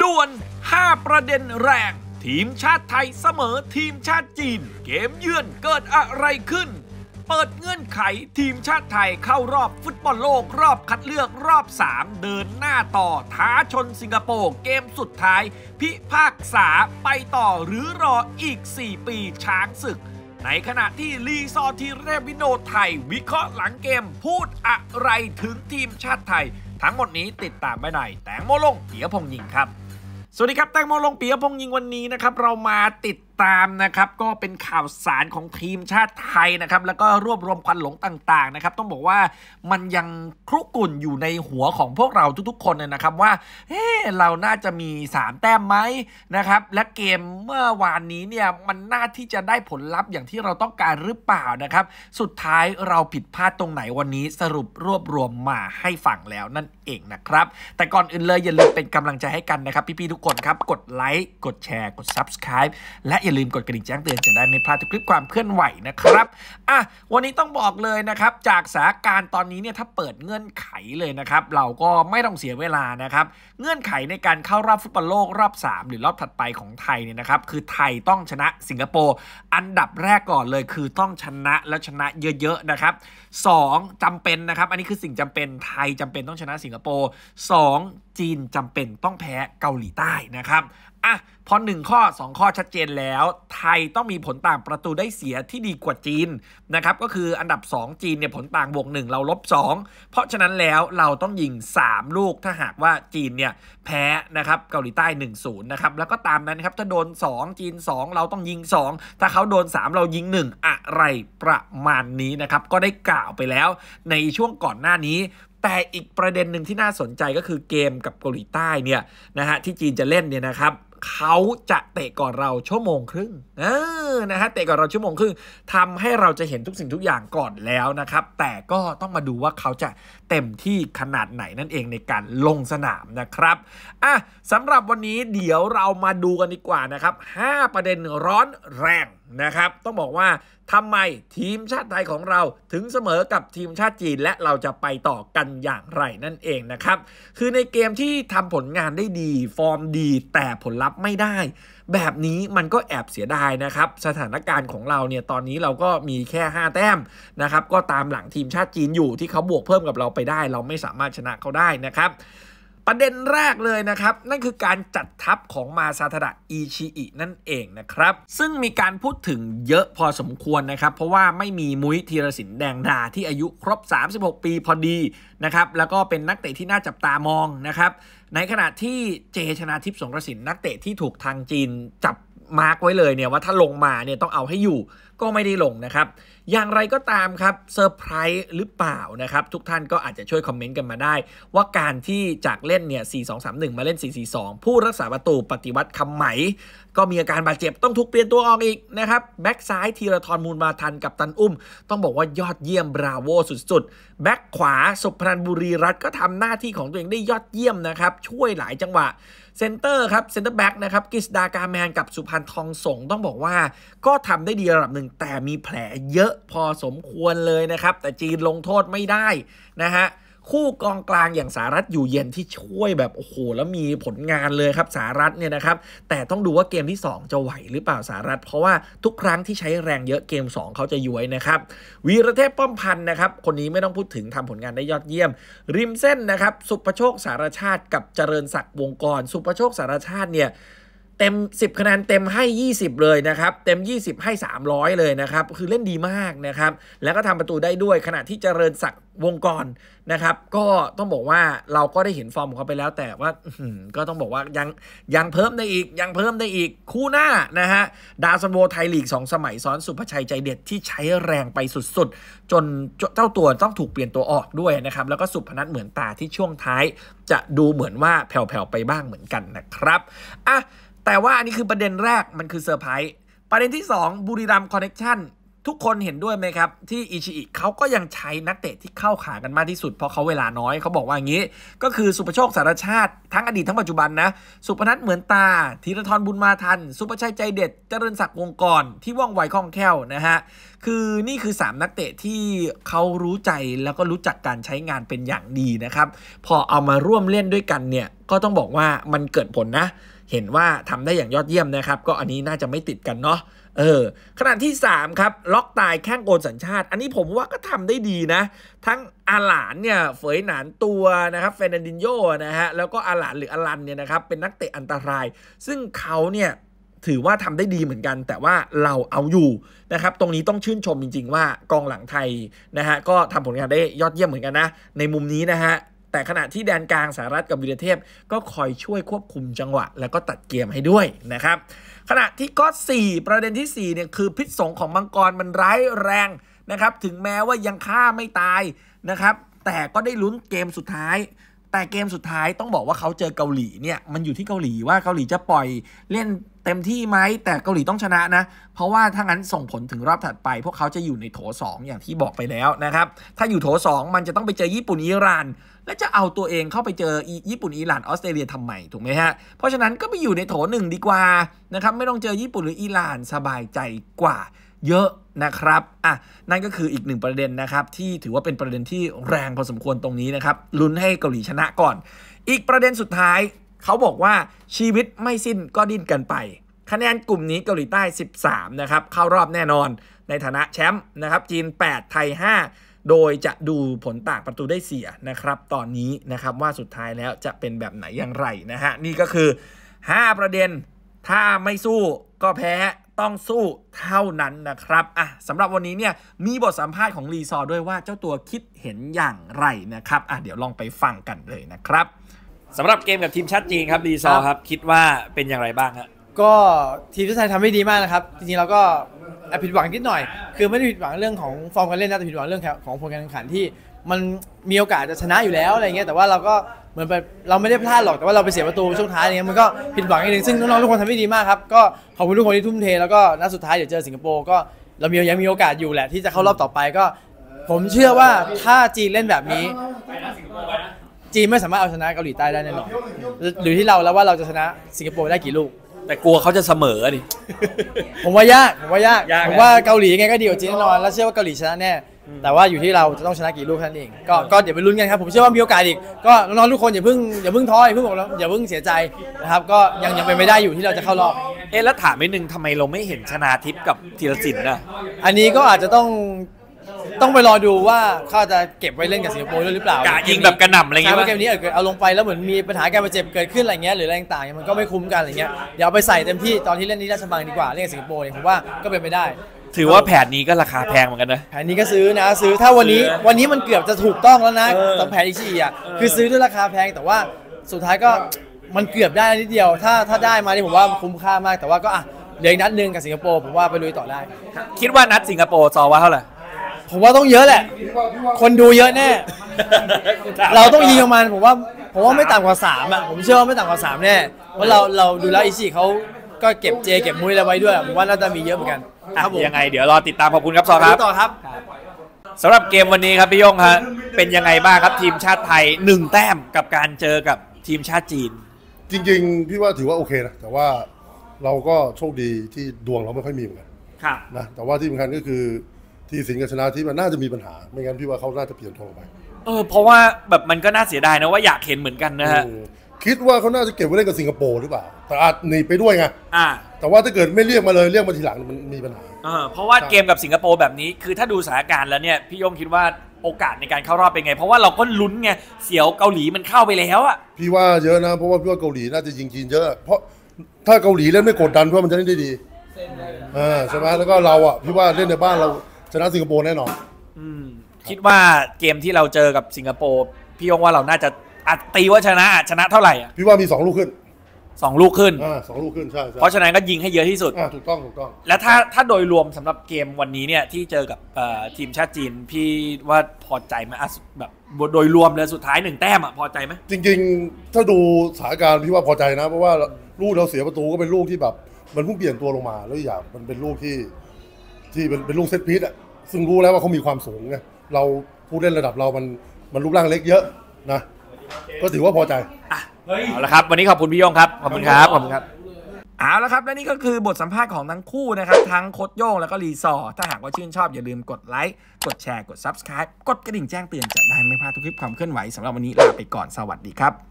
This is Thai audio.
ด่วน 5 ประเด็นแรงทีมชาติไทยเสมอทีมชาติจีน เกมเยือนเกิดอะไรขึ้น เปิดเงื่อนไขทีมชาติไทยเข้ารอบฟุตบอลโลก รอบคัดเลือกรอบ 3 เดินหน้าต่อท้าชนสิงคโปร์เกมสุดท้าย พิพากษาไปต่อหรือรออีก 4 ปีช้างศึก ในขณะที่ลีซอทีเรวิโนไทย วิเคราะห์หลังเกมพูดอะไรถึงทีมชาติไทย ทั้งหมดนี้ติดตามไปไหนแตงโมลงเสียพงยิงครับสวัสดีครับแตงโมลงปียพงษ์ยิงวันนี้นะครับ เรามาติดตามนะครับก็เป็นข่าวสารของทีมชาติไทยนะครับแล้วก็รวบรวมควันหลงต่างๆนะครับต้องบอกว่ามันยังครุกุ่นอยู่ในหัวของพวกเราทุกๆ คนเลยนะครับว่าเฮ้เราน่าจะมี3แต้มไหมนะครับและเกมเมื่อวานนี้เนี่ยมันน่าที่จะได้ผลลัพธ์อย่างที่เราต้องการหรือเปล่านะครับสุดท้ายเราผิดพลาดตรงไหนวันนี้สรุปรวบรวมมาให้ฟังแล้วนั่นเองนะครับแต่ก่อนอื่นเลยอย่าลืมเป็นกำลังใจให้กันนะครับ พี่ๆทุกคนครับกดไลค์กดแชร์กด subscribe และอย่าลืมกดกระดิ่งแจ้งเตือนจะได้ไม่พลาดทุกคลิปความเคลื่อนไหวนะครับอ่ะวันนี้ต้องบอกเลยนะครับ จากสถานการณ์ตอนนี้เนี่ยถ้าเปิดเงื่อนไขเลยนะครับ เราก็ไม่ต้องเสียเวลานะครับ เงื่อนไขในการเข้ารอบฟุตบอลโลกรอบ 3 หรือรอบถัดไปของไทยเนี่ยนะครับ คือไทยต้องชนะสิงคโปร์อันดับแรกก่อนเลยคือต้องชนะและชนะเยอะๆนะครับ 2 จำเป็นนะครับ อันนี้คือสิ่งจำเป็น ไทยจำเป็นต้องชนะสิงคโปร์2จีนจำเป็นต้องแพ้เกาหลีใต้นะครับอ่ะพอ 1 ข้อ 2 ข้อชัดเจนแล้ว ไทยต้องมีผลต่างประตูได้เสียที่ดีกว่าจีนนะครับก็คืออันดับ 2 จีนเนี่ยผลต่างบวก 1 เราลบ 2 เพราะฉะนั้นแล้วเราต้องยิง 3 ลูกถ้าหากว่าจีนเนี่ยแพ้นะครับเกาหลีใต้ 1 0นะครับแล้วก็ตามนั้นครับถ้าโดน 2 จีน 2 เราต้องยิง 2 ถ้าเขาโดน 3 เรายิง 1 อะไรประมาณนี้นะครับ ก็ได้กล่าวไปแล้ว ในช่วงก่อนหน้านี้ แต่อีกประเด็นหนึ่งที่น่าสนใจก็คือเกมกับเกาหลีใต้เนี่ยนะฮะที่จีนจะเล่นเนี่ยนะครับเขาจะเตะก่อนเราชั่วโมงครึ่งเออนะฮะเตะก่อนเราชั่วโมงครึ่งทำให้เราจะเห็นทุกสิ่งทุกอย่างก่อนแล้วนะครับ แต่ก็ต้องมาดูว่าเขาจะเต็มที่ขนาดไหนนั่นเองในการลงสนามนะครับอ่ะสำหรับวันนี้เดี๋ยวเรามาดูกันดีกว่านะครับ5ประเด็นร้อนแรงนะครับต้องบอกว่าทำไมทีมชาติไทยของเราถึงเสมอกับทีมชาติจีนและเราจะไปต่อกันอย่างไรนั่นเองนะครับคือในเกมที่ทำผลงานได้ดีฟอร์มดี แต่ผลลัพธ์ไม่ได้ แบบนี้มันก็แอบเสียดายนะครับสถานการณ์ของเราเนี่ยตอนนี้เราก็มีแค่ 5 แต้มนะครับก็ตามหลังทีมชาติจีนอยู่ที่เขาบวกเพิ่มกับเราไปได้ เราไม่สามารถชนะเขาได้นะครับประเด็นแรกเลยนะครับ นั่นคือการจัดทัพของมาซาทาดะอิชิอินั่นเองนะครับ ซึ่งมีการพูดถึงเยอะพอสมควรนะครับ เพราะว่าไม่มีมุ้ยธีรศิลป์แดงดาที่อายุครบ 36 ปีพอดีนะครับ แล้วก็เป็นนักเตะที่น่าจับตามองนะครับ ในขณะที่เจชนาทิพย์สงกระสินนักเตะที่ถูกทางจีนจับมาร์กไว้เลยเนี่ยว่าถ้าลงมาเนี่ยต้องเอาให้อยู่ก็ไม่ได้ลงนะครับอย่างไรก็ตามครับเซอร์ไพรส์หรือเปล่านะครับ ทุกท่านก็อาจจะช่วยคอมเมนต์กันมาได้ ว่าการที่จากเล่นเนี่ย 4231 มาเล่น 442 ผู้รักษาประตูปฏิวัติคำไหม ก็มีอาการบาดเจ็บต้องถูกเปลี่ยนตัวออกอีกนะครับแบ็กซ้ายทีระทรมูลมาทันกับตันอุ้ม ต้องบอกว่ายอดเยี่ยมบราโวสุดๆแบ็กขวา สุพรรณบุรีรัฐก็ทำหน้าที่ของตัวเองได้ยอดเยี่ยมนะครับช่วยหลายจังหวะเซนเตอร์ครับเซนเตอร์แบ็กนะครับกิสดากาแมนกับสุพรรณทองสงต้องบอกว่า ก็ทำได้ดีระดับหนึ่งแต่มีแผลเยอะพอสมควรเลยนะครับ แต่จีนลงโทษไม่ได้นะฮะคู่กองกลางอย่างสหรัฐอยู่เย็นที่ช่วยแบบโอ้โหแล้วมีผลงานเลยครับสหรัฐเนี่ยนะครับแต่ต้องดูว่าเกมที่ 2 จะไหวหรือเปล่าสหรัฐเพราะว่าทุกครั้งที่ใช้แรงเยอะเกม 2เขาจะย้วยนะครับ วีรเทพป้อมพันธ์นะครับคนนี้ไม่ต้องพูดถึงทำผลงานได้ยอดเยี่ยม ริมเส้นนะครับ สุประโชคสารชาติ กับเจริญศักดิ์วงกร สุประโชคสารชาติเนี่ยเต็ม10คะแนนเต็มให้ 20 เลยนะครับ เต็ม 20 ให้ 300 เลยนะครับ คือเล่นดีมากนะครับ แล้วก็ทำประตูได้ด้วยขณะที่เจริญศักดิ์วงกรนะครับ ก็ต้องบอกว่าเราก็ได้เห็นฟอร์มของเขาไปแล้ว แต่ว่าก็ต้องบอกว่า ยังยังเพิ่มได้อีกยังเพิ่มได้อีกคู่หน้านะฮะดาวซันโวไทยลีก2สมัย ซ้อนสุภชัยใจเด็ดที่ใช้แรงไปสุดๆจนเจ้าตัวต้องถูกเปลี่ยนตัวออกด้วยนะครับแล้วก็สุพนัทเหมือนตาที่ช่วงท้ายจะดูเหมือนว่าแผ่วๆไปบ้างเหมือนกันนะครับอ่ะแต่ว่าอันนี้คือประเด็นแรกมันคือเซอร์ไพรส์ประเด็นที่ 2 บุรีรัมย์คอนเน็ชันทุกคนเห็นด้วยไหมครับ ที่อิชิอิเขาก็ยังใช้นักเตะที่เข้าขากันมากที่สุดเพราะเขาเวลาน้อยเขาบอกว่าอย่างนี้ ก็คือสุประโชคสารชาติ ทั้งอดีตทั้งปัจจุบันนะ สุพนัทเหมือนตาธีรทรบุญมาทัน สุประชัยใจเด็ด เจริญศักดิ์วงกร ที่ว่องไวคล่องแคล่วนะฮะ คือนี่คือ 3 นักเตะที่เขารู้ใจแล้วก็รู้จักการใช้งานเป็นอย่างดีนะครับ พอเอามาร่วมเล่นด้วยกันเนี่ย ก็ต้องบอกว่ามันเกิดผลนะ เห็นว่าทำได้อย่างยอดเยี่ยมนะครับ ก็อันนี้น่าจะไม่ติดกันเนาะเออขณะที่ 3 ครับ ล็อกตายแข้งโกนสัญชาติ อันนี้ผมว่าก็ทำได้ดีนะ ทั้งอาหลานเนี่ยเฟยหนานตัวนะครับเฟรนันดินโยนะฮะแล้วก็อาหลานหรืออาลันเนี่ยนะครับเป็นนักเตะอันตราย ซึ่งเขาเนี่ยถือว่าทำได้ดีเหมือนกัน แต่ว่าเราเอาอยู่นะครับตรงนี้ต้องชื่นชมจริงๆ ว่ากองหลังไทยนะฮะก็ทำผลงานได้ยอดเยี่ยมเหมือนกันนะในมุมนี้นะฮะแต่ขณะที่แดนกลางสหรัฐกับวิรเทพก็คอยช่วยควบคุมจังหวะ แล้วก็ตัดเกมให้ด้วยนะครับขณะที่ก็4ประเด็นที่4เนี่ยคือพิษสงของมังกรมันร้ายแรงนะครับถึงแม้ว่ายังฆ่าไม่ตายนะครับ แต่ก็ได้ลุ้นเกมสุดท้าย แต่เกมสุดท้ายต้องบอกว่าเขาเจอเกาหลีเนี่ยมันอยู่ที่เกาหลีว่าเกาหลีจะปล่อยเล่นต็มที่ไหมแต่เกาหลีต้องชนะนะ เพราะว่าถ้างั้นส่งผลถึงรอบถัดไปพวกเขาจะอยู่ในโถ 2 อย่างที่บอกไปแล้วนะครับถ้าอยู่โถ 2 มันจะต้องไปเจอญี่ปุ่นอิหร่าน และจะเอาตัวเองเข้าไปเจอญี่ปุ่นอิหร่านออสเตรเลียทำไมถูกไหมฮะเพราะฉะนั้นก็ไปอยู่ในโถหนึ่งดีกว่านะครับไม่ต้องเจอญี่ปุ่นหรืออิหร่านสบายใจกว่าเยอะนะครับอ่ะนั่นก็คืออีกหนึ่งประเด็นนะครับที่ถือว่าเป็นประเด็นที่แรงพอสมควรตรงนี้นะครับลุ้นให้เกาหลีชนะก่อน อีกประเด็นสุดท้ายเขาบอกว่าชีวิตไม่สิ้นก็ดิ้นกันไป คะแนนกลุ่มนี้เกาหลีใต้ 13 นะครับ เข้ารอบแน่นอนในฐานะแชมป์นะครับจีน 8 ไทย 5 โดยจะดูผลต่างประตูได้เสียนะครับ ตอนนี้นะครับว่าสุดท้ายแล้วจะเป็นแบบไหนอย่างไรนะฮะ นี่ก็คือ 5 ประเด็น ถ้าไม่สู้ก็แพ้ต้องสู้เท่านั้นนะครับอ่ะสำหรับวันนี้เนี่ยมีบทสัมภาษณ์ของรีซอด้วยว่าเจ้าตัวคิดเห็นอย่างไรนะครับอ่ะเดี๋ยวลองไปฟังกันเลยนะครับสำหรับเกมกับทีมชาติจีนครับดีซอครับคิดว่าเป็นอย่างไรบ้างับก็ทีมชาติไทยทำได้ดีมากนะครับจริงๆเราก็ผิดหวังนิดหน่อย คือไม่ได้ผิดหวังเรื่องของฟอร์มการเล่นนะแต่ผิดหวังเรื่องของผลการแข่งขันที่ มันมีโอกาสจะชนะอยู่แล้วอะไรเงี้ยแต่ว่าเราก็เหมือนแบบเราไม่ได้พลาดหรอกแต่ว่าเราไปเสียประตูช่วงท้ายอเงี้ยมันก็ผิดหวังนิดนึงซึ่งน้องๆทุกคนทำได้ดีมากครับก็ขอบคุณทุกคนที่ทุ่มเทแล้วก็นัดสุดท้ายเดี๋ยวเจอสิงคโปร์ก็เรามียังมีโอกาสอยู่แหละ ที่จะเข้ารอบต่อไปก็ ผมเชื่อว่าถ้าจีนเล่นแบบนี้จีนไม่สามารถเอาชนะเกาหลีใต้ได้แน่นอนหรือที่เราแล้วว่าเราจะชนะสิงคโปร์ได้กี่ลูก แต่กลัวเขาจะเสมอดิผมว่ายาก ผมว่ายาก ผมว่าเกาหลียังไงก็ดีกว่าจีนแน่นอน แล้วเชื่อว่าเกาหลีชนะแน่ แต่ว่าอยู่ที่เราจะต้องชนะกี่ลูกเท่านั้นเอง ก็ก็เดี๋ยวไปลุ้นกันครับ ผมเชื่อว่ามีโอกาสอีก ก็น้องๆทุกคนอย่าเพิ่งอย่าเพิ่งท้ออย่าเพิ่งบอกแล้วอย่าเพิ่งเสียใจนะครับ ก็ยังยังเป็นไปได้อยู่ที่เราจะเข้ารอบ เอ๊ะแล้วถามนิดนึงทำไมเราไม่เห็นชนาทิพย์กับธีรศิลป์นะ อันนี้ก็อาจจะต้องต้องไปรอดูว่าเขาจะเก็บไว้เล่นกับสิงคโปร์ด้วยหรือเปล่ากะยิงแบบกระหน่ำอะไรเงี้ยใช่เกมนี้เออเกิดเอาลงไปแล้วเหมือนมีปัญหาการบาดเจ็บเกิดขึ้นอะไรเงี้ยหรืออะไรต่างๆมันก็ไม่คุ้มกันอะไรเงี้ยเดี๋ยวเอาไปใส่เต็มที่ตอนที่เล่นนี้ราชบังดีกว่าเล่นกับสิงคโปร์เนี่ยผมว่าก็เป็นไปได้ ถือว่าแผนนี้ก็ราคาแพงเหมือนกันนะแผนนี้ก็ซื้อนะซื้อถ้าวันนี้วันนี้มันเกือบจะถูกต้องแล้วนะสำแผนอีกทีอ่ะคือซื้อด้วยราคาแพงแต่ว่าสุดท้ายก็มันเกือบได้นิดเดียว ถ้าถ้าได้มาเนี่ยผมว่าคุ้มค่ามากแต่ว่าก็อ่ะเหลืออีกนัดหนึ่งกับสิงคโปร์ผมว่าไปลุยต่อได้ คิดว่านัดสิงคโปร์ซอว่าเท่าไหร่ผมว่าต้องเยอะแหละ คนดูเยอะแน่ เราต้องยิงประมาณผมว่า ผมว่าไม่ต่ำกว่าสามอ่ะ ผมเชื่อว่าไม่ต่ำกว่าสามแน่ เพราะเรา เราดูแล้วอีซี่เขาก็เก็บเจเก็บมุ้ยอะไรไว้ด้วยผมว่าน่าจะมีเยอะเหมือนกันครับผมยังไงเดี๋ยวรอติดตามขอบคุณครับซอครับต่อครับสำหรับเกมวันนี้ครับพี่ยงฮะเป็นยังไงบ้างครับทีมชาติไทยหนึ่งแต้มกับการเจอกับทีมชาติจีน จริง ๆพี่ว่าถือว่าโอเคนะ แต่ว่าเราก็โชคดีที่ดวงเราไม่ค่อยมีเหมือนกันนะ แต่ว่าที่สำคัญก็คือที่สิง์กับชนะที่มันน่าจะมีปัญหาไม่งั้นพี่ว่าเขาน่าจะเปลี่ยนโทงไป เออเพราะว่าแบบมันก็น่าเสียดายนะว่าอยากเห็นเหมือนกันนะฮะคิดว่าเขาน่าจะเก็บไว้เล่นกับสิงคโปร์ หรือเปล่า แต่อาจหนีไปด้วยไงอ่าแต่ว่าถ้าเกิดไม่เรียกมาเลยเรียกมาทีหลังมันมีปัญหาเออเพราะว่าเกมกับสิงคโปร์แบบนี้ คือถ้าดูสถานการณ์แล้วเนี่ยพี่ยงคิดว่าโอกาสในการเข้ารอบเป็นไง เพราะว่าเราก็ลุ้นไงเสียวเกาหลีมันเข้าไปแล้วอ่ะพี่ว่าเยอะนะเพราะว่าพี่ว่าเกาหลีน่าจะยิงจีนเยอะ เพราะถ้าเกาหลีเล่นไม่กดดันเพราะมันจะเล่นได้ดีอ่าใช่ไหมแล้วก็เราอ่ะพี่ว่าเล่นในบ้านเราชนะสิงคโปร์แน่นอนคิดว่าเกมที่เราเจอกับสิงคโปร์พี่ยงว่าเราน่าจะอัดตีว่าชนะชนะเท่าไหร่พี่ว่ามีสองลูกขึ้นสองลูกขึ้นสองลูกขึ้นใช่ใชเพราะฉะนั้นก็ยิงให้เยอะที่สุดถูกต้องถูกต้องแล้วถ้าถ้าโดยรวมสำหรับเกมวันนี้เนี่ยที่เจอกับทีมชาติจีนพี่ว่าพอใจไหมแบบโดยรวมเลยสุดท้ายหนึ่งแต้มอ่ะพอใจไหมจริงๆ ถ้าดูสถานการณ์พี่ว่าพอใจนะ เพราะว่าลูกเราเสียประตูก็เป็นลูกที่แบบ มันเพิ่งเปลี่ยนตัวลงมาแล้วอย่างมันเป็นลูกที่ที่เป็นเป็นลูกเซตพีทอ่ะซึ่งรู้แล้วว่าเขามีความสูงไงเราผู้เล่นระดับเรามันมันรูปร่างเล็กเยอะนะก็ถือว่าพอใจเอาละครับ วันนี้ขอบคุณพี่ยยงครับ ขอบคุณครับขอบคุณครับเอาละครับ และนี่ก็คือบทสัมภาษณ์ของทั้งคู่นะครับ ทั้งโคดโย่งแล้วก็รีซอ ถ้าหากว่าชื่นชอบอย่าลืมกดไลค์ กดแชร์กด Subscribe กดกระดิ่งแจ้งเตือนจะได้ ไม่พลาดทุกคลิปความเคลื่อนไหวสำหรับวันนี้ลาไปก่อนสวัสดีครับ